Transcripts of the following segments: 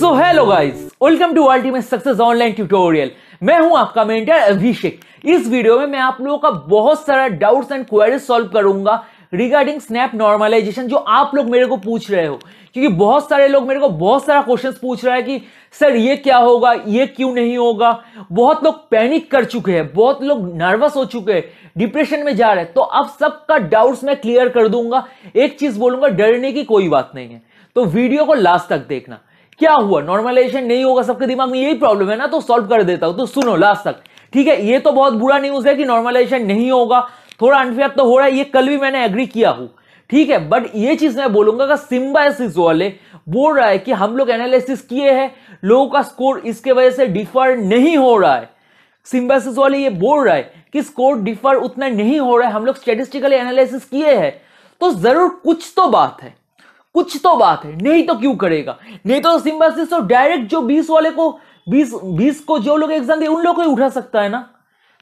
so hello guys welcome to ultimate success online tutorial मैं हूं आपका मेंटर अभिषेक इस वीडियो में मैं आप लोगों का बहुत सारा डाउट्स एंड क्वेरीज सॉल्व करूंगा रिगार्डिंग स्नैप नॉर्मलाइजेशन जो आप लोग मेरे को पूछ रहे हो क्योंकि बहुत सारे लोग मेरे को बहुत सारा क्वेश्चंस पूछ रहा है कि सर ये क्या होगा ये क्यों नहीं होगा बहुत लोग पैनिक कर चुके हैं बहुत लोग नर्वस हो चुके हैं डिप्रेशन में जा रहे हैं तो अब सबका डाउट्स मैं क्लियर कर दूंगा एक चीज बोलूंगा डरने की कोई बात नहीं है तो वीडियो को लास्ट तक देखना क्या हुआ नॉर्मलाइजेशन नहीं होगा सबके दिमाग में यही प्रॉब्लम है ना तो सॉल्व कर देता हूं तो सुनो लास्ट तक ठीक है ये तो बहुत बुरा न्यूज है कि नॉर्मलाइजेशन नहीं होगा थोड़ा अनफेयर तो हो रहा है ये कल भी मैंने एग्री किया हूं ठीक है बट ये चीज मैं बोलूंगा सिम्बाइसिस वाले बोल रहा है कि हम लोग एनालिसिस किए हैं लोगों का स्कोर इसके वजह से डिफर नहीं हो रहा है सिम्बाइसिस वाले ये बोल रहा है कि स्कोर डिफर उतना नहीं हो रहा है हम लोग स्टेटिस्टिकली एनालिसिस किए हैं तो जरूर कुछ तो बात है कुछ तो बात है नहीं तो क्यों करेगा नहीं तो सिंबलिस तो डायरेक्ट जो बीस वाले को बीस बीस को जो लोग एग्जाम दिए उन लोग को ही उठा सकता है ना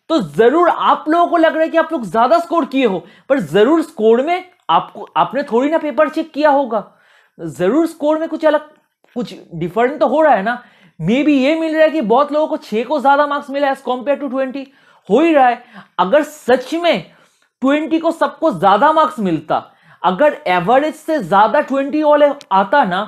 तो जरूर आप लोगों को लग रहा है कि आप लोग ज्यादा स्कोर किए हो पर जरूर स्कोर में आपको आपने थोड़ी ना पेपर चेक किया होगा जरूर स्कोर में कुछ अलग कुछ डिफरेंट तो हो रहा है ना मे बी ये मिल रहा है कि बहुत लोगों को छह को ज्यादा मार्क्स मिला एज कंपेयर टू ट्वेंटी हो ही रहा है अगर सच में ट्वेंटी को सबको ज्यादा मार्क्स मिलता अगर एवरेज से ज़्यादा ट्वेंटी वाले आता ना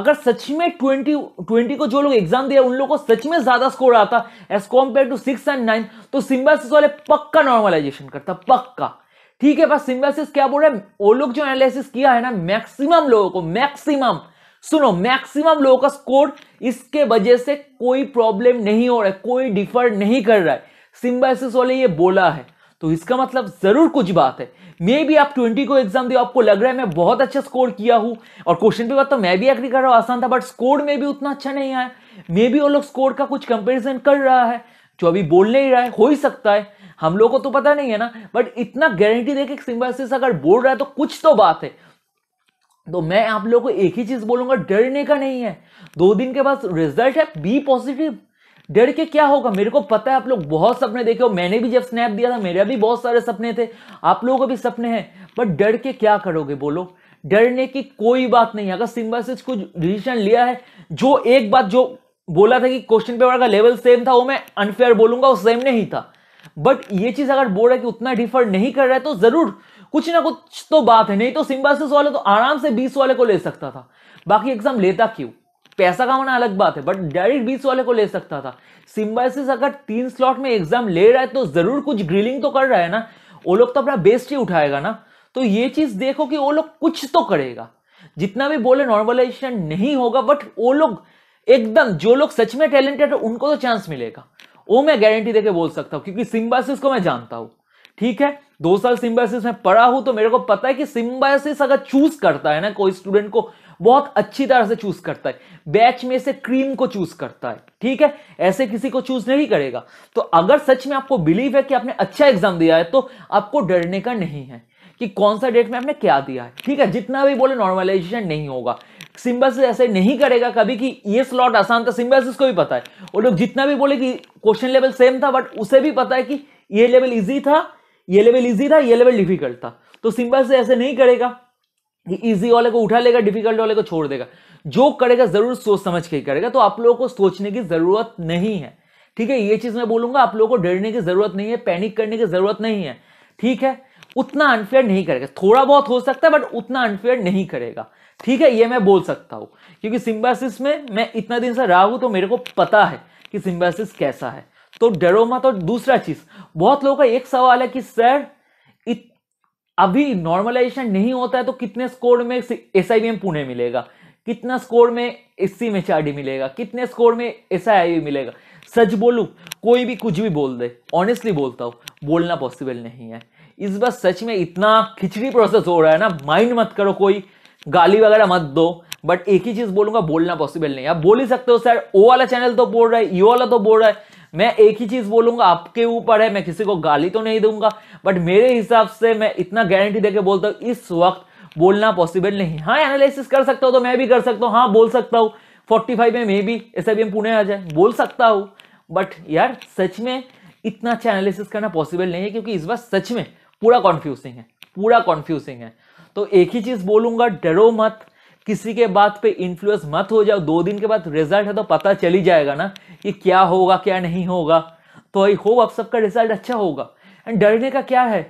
अगर सच में ट्वेंटी ट्वेंटी को जो लोग एग्जाम दिया उन लोगों को सच में ज्यादा स्कोर आता as compared to six and nine तो सिम्बासिस वाले पक्का नॉर्मलाइजेशन करता पक्का ठीक है बस सिम्बासिस क्या बोल रहे हैं वो लोग जो एनालिसिस किया है ना मैक्सिमम लोगों को मैक्सिमम सुनो मैक्सिमम लोगों का स्कोर इसके वजह से कोई प्रॉब्लम नहीं हो रहा है कोई डिफर नहीं कर रहा है सिम्बासिस वाले ये बोला है तो इसका मतलब जरूर कुछ बात है मे भी आप ट्वेंटी को एग्जाम दे आपको लग रहा है मैं बहुत अच्छा स्कोर किया हूं और क्वेश्चन पे बात तो मैं भी एग्री कर रहा हूं आसान था बट स्कोर में भी उतना अच्छा नहीं आया मे भी वो लोग स्कोर का कुछ कंपेरिजन कर रहा है जो अभी बोल नहीं रहा है हो ही सकता है हम लोग को तो पता नहीं है ना बट इतना गारंटी देखे सिंबासिस अगर बोल रहा है तो कुछ तो बात है तो मैं आप लोगों को एक ही चीज बोलूंगा डरने का नहीं है दो दिन के बाद रिजल्ट है बी पॉजिटिव डर के क्या होगा मेरे को पता है आप लोग बहुत सपने देखे हो मैंने भी जब स्नैप दिया था मेरे भी बहुत सारे सपने थे आप लोगों के भी सपने हैं बट डर के क्या करोगे बोलो डरने की कोई बात नहीं अगर सिम्बासिस कुछ डिसीजन लिया है जो एक बात जो बोला था कि क्वेश्चन पेपर का लेवल सेम था वो मैं अनफेयर बोलूंगा वो सेम नहीं था बट ये चीज अगर रहा है कि उतना डिफर नहीं कर रहा है तो जरूर कुछ ना कुछ तो बात है नहीं तो सिम्बासिस वाले तो आराम से बीस वाले को ले सकता था बाकी एग्जाम लेता क्यों पैसा कमाना अलग बात है बट डायरेक्ट बीस वाले को ले सकता था सिम्बाइसिस अगर तीन स्लॉट में एग्जाम ले रहा है तो जरूर कुछ ग्रिलिंग तो कर रहा है ना वो लोग तो अपना बेस्ट ही उठाएगा ना तो ये चीज देखो कि वो लोग कुछ तो करेगा जितना भी बोले नॉर्मलाइजेशन नहीं होगा बट वो लोग एकदम जो लोग सच में टैलेंटेड है उनको तो चांस मिलेगा वो मैं गारंटी देके बोल सकता हूँ क्योंकि सिम्बासिस को मैं जानता हूँ ठीक है दो साल सिम्बासिस में पढ़ा हूं तो मेरे को पता है कि सिम्बासिस अगर चूज करता है ना कोई स्टूडेंट को बहुत अच्छी तरह से चूज करता है बैच में से क्रीम को चूज करता है ठीक है ऐसे किसी को चूज नहीं करेगा तो अगर सच में आपको बिलीव है कि आपने अच्छा एग्जाम दिया है तो आपको डरने का नहीं है कि कौन सा डेट में आपने क्या दिया है ठीक है जितना भी बोले नॉर्मलाइजेशन नहीं होगा सिंबल ऐसे नहीं करेगा कभी कि ये स्लॉट आसान था सिंबल को भी पता है और लोग जितना भी बोले कि क्वेश्चन लेवल सेम था बट उसे भी पता है कि ये लेवल इजी था ये लेवल इजी था ये लेवल डिफिकल्ट था तो सिम्बस ऐसे नहीं करेगा इजी वाले को उठा लेगा डिफिकल्ट वाले को छोड़ देगा जो करेगा जरूर सोच समझ के ही करेगा तो आप लोगों को सोचने की जरूरत नहीं है ठीक है ये चीज मैं बोलूंगा आप लोगों को डरने की जरूरत नहीं है पैनिक करने की जरूरत नहीं है ठीक है उतना अनफेयर नहीं करेगा थोड़ा बहुत हो सकता है बट उतना अनफेयर नहीं करेगा ठीक है ये मैं बोल सकता हूँ क्योंकि सिम्बासिस में मैं इतना दिन से रहा हूं तो मेरे को पता है कि सिम्बासिस कैसा है तो डरो मत और दूसरा चीज बहुत लोगों का एक सवाल है कि सर अभी नॉर्मलाइजेशन नहीं होता है तो कितने स्कोर में एस पुणे मिलेगा कितना स्कोर में एस सी में चार्डी मिलेगा कितने स्कोर में एस आई मिलेगा सच बोलूँ कोई भी कुछ भी बोल दे ऑनेस्टली बोलता हूँ बोलना पॉसिबल नहीं है इस बार सच में इतना खिचड़ी प्रोसेस हो रहा है ना माइंड मत करो कोई गाली वगैरह मत दो बट एक ही चीज़ बोलूंगा बोलना पॉसिबल नहीं आप बोल ही सकते हो सर वो वाला चैनल तो बोल रहा है ये वाला तो बोल रहा है मैं एक ही चीज़ बोलूंगा आपके ऊपर है मैं किसी को गाली तो नहीं दूंगा बट मेरे हिसाब से मैं इतना गारंटी देके बोलता हूँ इस वक्त बोलना पॉसिबल नहीं हाँ एनालिसिस कर सकता हूँ तो मैं भी कर सकता हूँ हाँ बोल सकता हूँ फोर्टी फाइव में मे भी एस आई पुणे आ जाए बोल सकता हूँ बट यार सच में इतना अच्छा एनालिसिस करना पॉसिबल नहीं है क्योंकि इस बार सच में पूरा कॉन्फ्यूजिंग है पूरा कॉन्फ्यूजिंग है तो एक ही चीज़ बोलूंगा डरो मत किसी के बात पे इन्फ्लुएंस मत हो जाओ दो दिन के बाद रिजल्ट है तो पता चल ही जाएगा ना कि क्या होगा क्या नहीं होगा तो आई होप आप सबका रिजल्ट अच्छा होगा एंड डरने का क्या है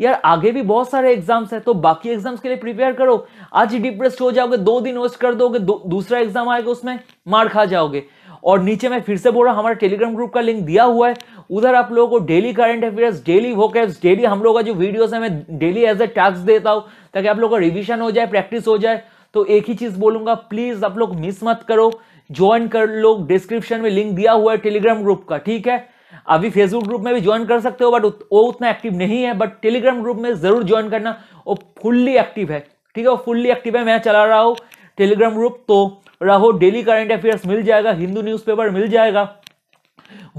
यार आगे भी बहुत सारे एग्जाम्स हैं तो बाकी एग्जाम्स के लिए प्रिपेयर करो आज ही डिप्रेस्ड हो जाओगे दो दिन वेस्ट कर दोगे दो, दूसरा एग्जाम आएगा उसमें मार खा जाओगे और नीचे मैं फिर से बोल रहा हूँ हमारा टेलीग्राम ग्रुप का लिंक दिया हुआ है उधर आप लोगों को daily current affairs daily vocabs daily हम लोग का जो वीडियोस है मैं डेली एज ए टास्क देता हूँ ताकि आप लोगों का रिविजन हो जाए प्रैक्टिस हो जाए तो एक ही चीज बोलूंगा प्लीज आप लोग मिस मत करो ज्वाइन कर लो डिस्क्रिप्शन में लिंक दिया हुआ है टेलीग्राम ग्रुप का ठीक है अभी फेसबुक ग्रुप में भी ज्वाइन कर सकते हो बट वो उतना एक्टिव नहीं है बट टेलीग्राम ग्रुप में जरूर ज्वाइन करना वो फुल्ली एक्टिव है ठीक है वो फुल्ली एक्टिव है मैं चला रहा हूँ टेलीग्राम ग्रुप तो रहो डेली करंट अफेयर्स मिल जाएगा हिंदू न्यूज़पेपर मिल जाएगा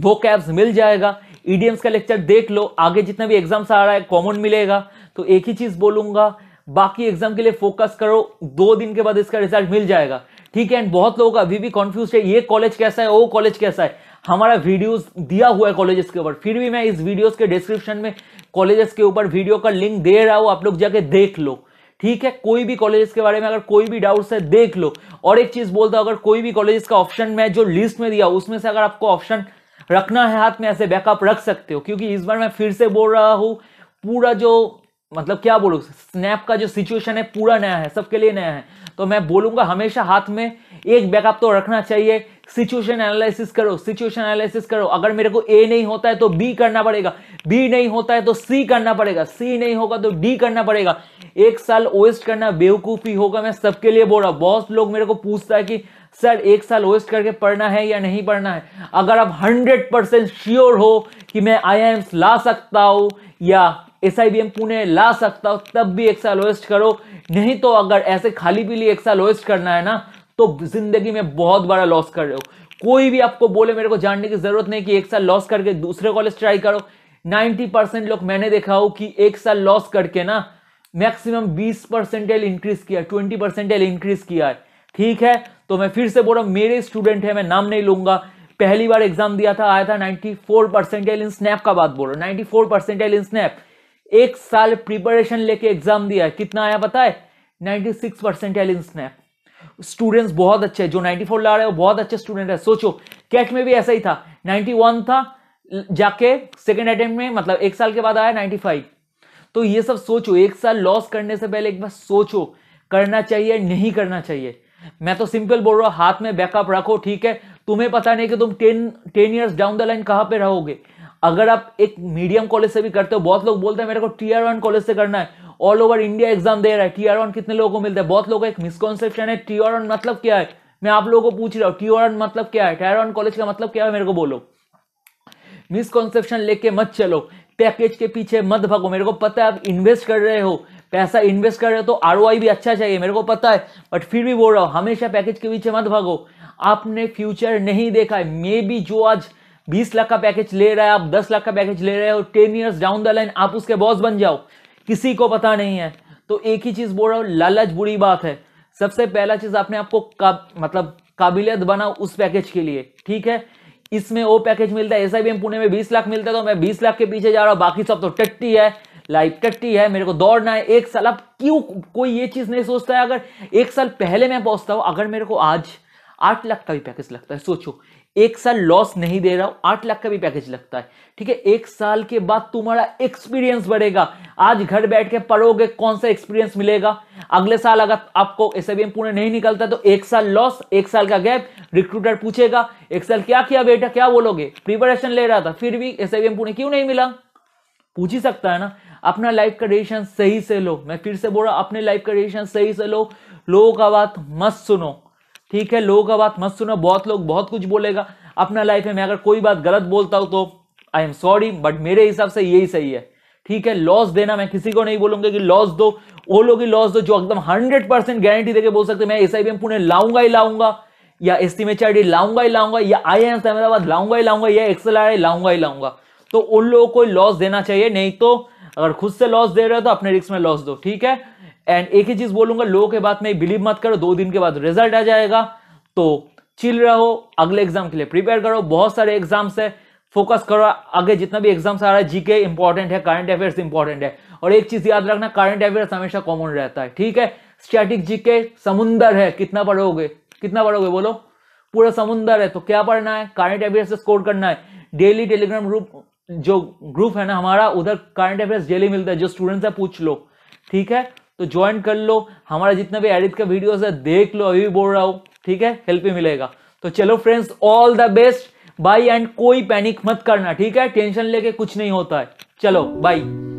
वो कैब्स मिल जाएगा ईडीएम्स का लेक्चर देख लो आगे जितना भी एग्जाम्स आ रहा है कॉमन मिलेगा तो एक ही चीज़ बोलूंगा बाकी एग्जाम के लिए फोकस करो दो दिन के बाद इसका रिजल्ट मिल जाएगा ठीक है एंड बहुत लोग अभी भी कॉन्फ्यूज है ये कॉलेज कैसा है वो कॉलेज कैसा है हमारा वीडियोस दिया हुआ है कॉलेजेस के ऊपर फिर भी मैं इस वीडियोस के डिस्क्रिप्शन में कॉलेजेस के ऊपर वीडियो का लिंक दे रहा हूँ आप लोग जाके देख लो ठीक है कोई भी कॉलेजेस के बारे में अगर कोई भी डाउट्स है देख लो और एक चीज बोलता हूँ अगर कोई भी कॉलेजेस का ऑप्शन मैं जो लिस्ट में दिया उसमें से अगर आपको ऑप्शन रखना है हाथ में ऐसे बैकअप रख सकते हो क्योंकि इस बार मैं फिर से बोल रहा हूँ पूरा जो मतलब क्या बोलूँ स्नैप का जो सिचुएशन है पूरा नया है सबके लिए नया है तो मैं बोलूँगा हमेशा हाथ में एक बैकअप तो रखना चाहिए सिचुएशन एनालिसिस करो सिचुएशन एनालिसिस करो अगर मेरे को ए नहीं होता है तो बी करना पड़ेगा बी नहीं होता है तो सी करना पड़ेगा सी नहीं होगा तो डी करना पड़ेगा एक साल वेस्ट करना बेवकूफ़ी होगा मैं सबके लिए बोल रहा हूँ बहुत लोग मेरे को पूछता है कि सर एक साल वेस्ट करके पढ़ना है या नहीं पढ़ना है अगर आप हंड्रेड परसेंट श्योर हो कि मैं आई ला सकता हूँ या एस पुणे ला सकता हो तब भी एक साल वेस्ट करो नहीं तो अगर ऐसे खाली पीली एक साल वेस्ट करना है ना तो जिंदगी में बहुत बड़ा लॉस कर रहे हो कोई भी आपको बोले मेरे को जानने की जरूरत नहीं कि एक साल लॉस करके दूसरे कॉलेज ट्राई करो 90 परसेंट लोग मैंने देखा हो कि एक साल लॉस करके ना मैक्सिमम 20 परसेंटेल इंक्रीज किया 20 परसेंटेल इंक्रीज किया है ठीक है तो मैं फिर से बोल रहा हूँ मेरे स्टूडेंट है मैं नाम नहीं लूंगा पहली बार एग्जाम दिया था आया था 94 फोर इन स्नैप का बात बोल रहा हूँ 94 फोर इन स्नैप एक साल प्रिपरेशन लेके एग्जाम दिया है कितना आया पता है ninety six percentile in SNAP students बहुत अच्छे जो नाइन्टी फोर ला रहे हो बहुत अच्छे स्टूडेंट है सोचो कैट में भी ऐसा ही था नाइन्टी वन था जाके सेकेंड अटेम्प्ट में मतलब एक साल के बाद आया नाइन्टी फाइव तो ये सब सोचो एक साल लॉस करने से पहले एक बार सोचो करना चाहिए नहीं करना चाहिए मैं तो सिंपल बोल रहा हूँ हाथ में बैकअप रखो ठीक है तुम्हें पता नहीं कि तुम ten ten years down the line कहाँ पे रहोगे अगर आप एक मीडियम कॉलेज से भी करते हो बहुत लोग बोलते हैं मेरे को टी आर वन कॉलेज से करना है ऑल ओवर इंडिया एग्जाम दे रहा है टी आर वन कितने लोगों को मिलता है बहुत लोगों का एक मिसकॉन्सेप्शन है टी आर वन मतलब क्या है मैं आप लोगों को पूछ रहा हूँ टी आर वन मतलब क्या है टी आर वन कॉलेज का मतलब क्या है मेरे को बोलो मिसकॉन्सेप्शन लेके मत चलो पैकेज के पीछे मत भागो मेरे को पता है आप इन्वेस्ट कर रहे हो पैसा इन्वेस्ट कर रहे हो तो आर भी अच्छा चाहिए मेरे को पता है बट फिर भी बोल रहा हूँ हमेशा पैकेज के पीछे मत भागो आपने फ्यूचर नहीं देखा है मे बी जो आज बीस लाख का पैकेज ले रहा है आप दस लाख का पैकेज ले रहे हैं और ten years down the line आप उसके बॉस बन जाओ किसी को पता नहीं है तो एक ही चीज बोल रहा हूँ लालच बुरी बात है सबसे पहला चीज आपने आपको का, मतलब काबिलियत बना उस पैकेज के लिए ठीक है इसमें वो पैकेज मिलता है एसआईबीएम पुणे में बीस लाख मिलता है तो मैं बीस लाख के पीछे जा रहा हूँ बाकी सब तो टट्टी है लाइफ टट्टी है मेरे को दौड़ना है एक साल अब क्यों कोई ये चीज़ नहीं सोचता है अगर एक साल पहले मैं पहुंचता हूँ अगर मेरे को आज आठ लाख का भी पैकेज लगता है सोचो एक साल लॉस नहीं दे रहा हूं आठ लाख का भी पैकेज लगता है ठीक है एक साल के बाद तुम्हारा एक्सपीरियंस बढ़ेगा आज घर बैठ के पढ़ोगे कौन सा एक्सपीरियंस मिलेगा अगले साल अगर आपको एस पुणे नहीं निकलता तो एक साल लॉस एक साल का गैप रिक्रूटर पूछेगा एक साल क्या किया बेटा क्या बोलोगे प्रिपरेशन ले रहा था फिर भी एस पुणे क्यों नहीं मिला पूछ ही सकता है ना अपना लाइफ का डिसीजन सही से लो मैं फिर से बोल रहा अपने लाइफ का डिसीजन सही से लो लोगों का बात मत सुनो ठीक है लोगों का बात मत सुनो बहुत लोग बहुत कुछ बोलेगा अपना लाइफ में मैं अगर कोई बात गलत बोलता हूँ तो आई एम सॉरी बट मेरे हिसाब से यही सही है ठीक है लॉस देना मैं किसी को नहीं बोलूंगा कि लॉस दो वो लोग ही लॉस दो जो एकदम हंड्रेड परसेंट गारंटी देकर बोल सकते मैं एस आई पुणे लाऊंगा ही लाऊंगा या एस टी डी लाऊंगा ही लाऊंगा या आई एम अहमदाबाद लाऊंगा ही लाऊंगा या एक्सएल आर लाऊंगा ही लाऊंगा तो उन लोगों को लॉस देना चाहिए नहीं तो अगर खुद से लॉस दे रहे हो तो अपने रिक्स में लॉस दो ठीक है एंड एक ही चीज बोलूंगा लोगों के बात में बिलीव मत करो दो दिन के बाद रिजल्ट आ जाएगा तो चिल रहो अगले एग्जाम के लिए प्रिपेयर करो बहुत सारे एग्जाम्स है फोकस करो आगे जितना भी एग्जाम्स आ रहा है जीके इंपॉर्टेंट है करंट अफेयर्स इंपॉर्टेंट है और एक चीज याद रखना करंट अफेयर्स हमेशा कॉमन रहता है ठीक है स्टैटिक जीके समुंदर है कितना पढ़ोगे कितना पढ़ोगे बोलो पूरा समुंदर है तो क्या पढ़ना है करंट अफेयर्स से स्कोर करना है डेली टेलीग्राम ग्रुप जो ग्रुप है ना हमारा उधर करंट अफेयर्स डेली मिलता है जो स्टूडेंट्स है पूछ लो ठीक है तो ज्वाइन कर लो हमारा जितना भी एडिट का वीडियोस है देख लो अभी बोल रहा हूँ ठीक है हेल्प ही मिलेगा तो चलो friends all the best bye and कोई पैनिक मत करना ठीक है टेंशन लेके कुछ नहीं होता है चलो बाई